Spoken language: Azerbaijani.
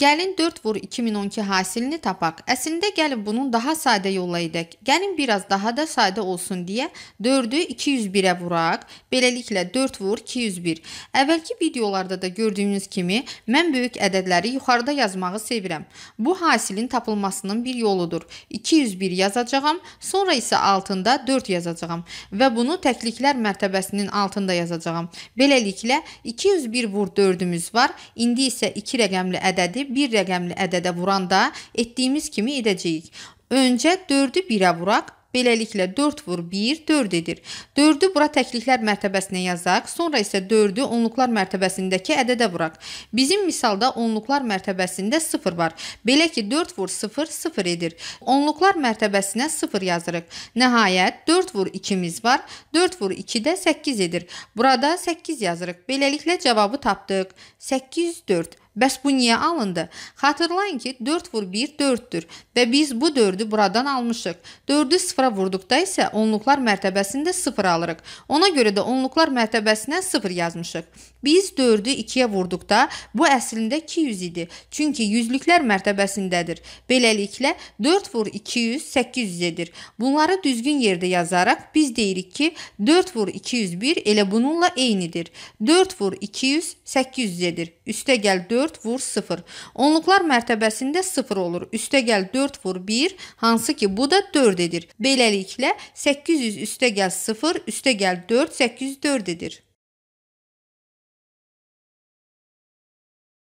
Gəlin 4 vur 2012 hasilini tapaq. Əslində gəlin bunun daha sadə yolla edək. Gəlin biraz daha da sadə olsun deyə 4-ü 201-ə vuraq. Beləliklə 4 vur 201. Əvvəlki videolarda da gördüyünüz kimi mən böyük ədədləri yuxarıda yazmağı sevirəm. Bu hasilin tapılmasının bir yoludur. 201 yazacağam, sonra isə altında 4 yazacağam və bunu təkliklər mərtəbəsinin altında yazacağam. Beləliklə 201 vur 4-ümüz var. İndi isə 2 rəqəmli ədədi bir rəqəmli ədədə vuranda etdiyimiz kimi edəcəyik. Öncə 4-ü 1-ə vuraq, Beləliklə 4 vur 1 4 edir. 4-ü bura təkliklər mərtəbəsinə yazaq, sonra isə 4-ü onluqlar mərtəbəsindəki ədədə vuraq. Bizim misalda onluqlar mərtəbəsində 0 var. Belə ki 4 vur 0 0 edir. Onluqlar mərtəbəsinə 0 yazırıq. Nəhayət 4 vur 2-miz var. 4 vur 2 də 8 edir. Burada 8 yazırıq. Beləliklə cavabı tapdıq. 804 Bəs bu niyə alındı? Xatırlayın ki, 4 vur 1 4-dür və biz bu 4-ü buradan almışıq. 4-ü 0-a vurduqda isə onluqlar mərtəbəsində 0 alırıq. Ona görə də onluqlar mərtəbəsinə 0 yazmışıq. Biz 4-ü 2-yə vurduqda bu əslində 200 idi. Çünki yüzlüklər mərtəbəsindədir. Beləliklə 4 vur 200 800 edir. Bunları düzgün yerdə yazaraq biz deyirik ki, 4 vur 201 elə bununla eynidir. 4 vur 200 800 edir. Üstə gəl 4 4 vur 0. Onluqlar mərtəbəsində 0 olur. Üstəgəl 4 vur 1, hansı ki bu da 4 edir. Beləliklə 800 üstəgəl 0 üstəgəl 4 804 edir.